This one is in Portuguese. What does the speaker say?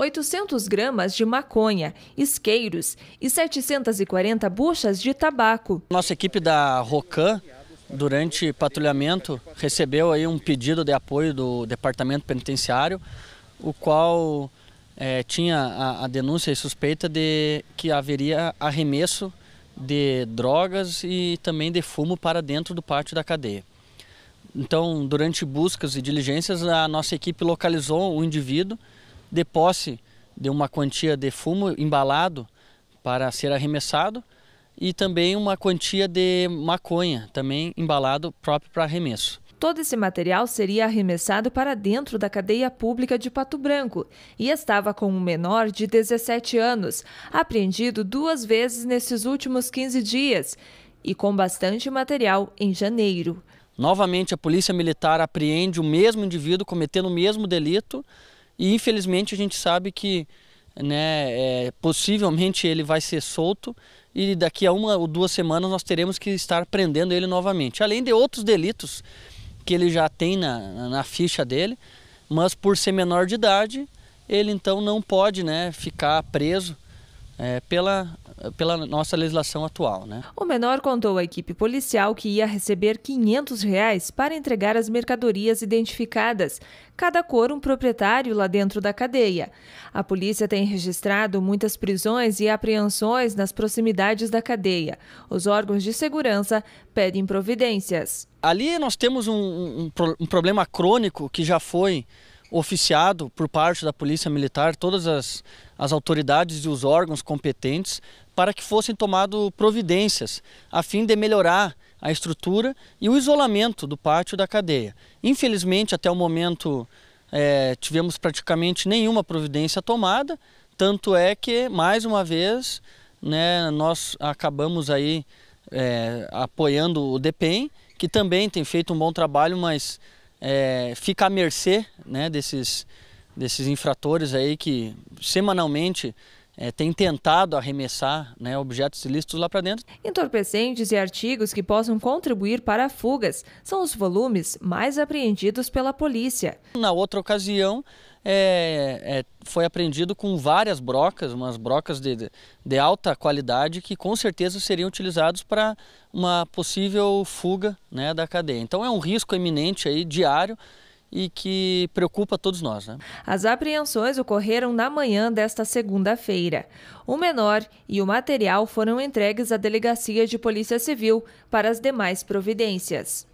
800 gramas de maconha, isqueiros e 740 buchas de tabaco. Nossa equipe da Rocan durante patrulhamento, recebeu aí um pedido de apoio do Departamento Penitenciário, o qual é, tinha a, a, denúncia e suspeita de que haveria arremesso de drogas e também de fumo para dentro do pátio da cadeia. Então, durante buscas e diligências, a nossa equipe localizou o indivíduo de posse de uma quantia de fumo embalado para ser arremessado e também uma quantia de maconha, também embalado próprio para arremesso. Todo esse material seria arremessado para dentro da cadeia pública de Pato Branco e estava com um menor de 17 anos, apreendido duas vezes nesses últimos 15 dias e com bastante material em janeiro. Novamente, a Polícia Militar apreende o mesmo indivíduo cometendo o mesmo delito e infelizmente a gente sabe que né, é, possivelmente ele vai ser solto e daqui a uma ou duas semanas nós teremos que estar prendendo ele novamente. Além de outros delitos que ele já tem na, na ficha dele, mas por ser menor de idade, ele então não pode né, ficar preso é, pela, pela nossa legislação atual. Né? O menor contou à equipe policial que ia receber R$ 500 reais para entregar as mercadorias identificadas, cada cor um proprietário lá dentro da cadeia. A polícia tem registrado muitas prisões e apreensões nas proximidades da cadeia. Os órgãos de segurança pedem providências. Ali nós temos um, um, um problema crônico que já foi oficiado por parte da Polícia Militar todas as, as autoridades e os órgãos competentes para que fossem tomadas providências a fim de melhorar a estrutura e o isolamento do pátio da cadeia. Infelizmente, até o momento, é, tivemos praticamente nenhuma providência tomada, tanto é que, mais uma vez, né, nós acabamos aí é, apoiando o DEPEN, que também tem feito um bom trabalho, mas é, fica à mercê né, desses, desses infratores aí que semanalmente é, tem tentado arremessar né, objetos ilícitos lá para dentro. Entorpecentes e artigos que possam contribuir para fugas são os volumes mais apreendidos pela polícia. Na outra ocasião, é, é, foi apreendido com várias brocas, umas brocas de, de alta qualidade que com certeza seriam utilizados para uma possível fuga né, da cadeia. Então é um risco iminente aí, diário e que preocupa todos nós. Né? As apreensões ocorreram na manhã desta segunda-feira. O menor e o material foram entregues à Delegacia de Polícia Civil para as demais providências.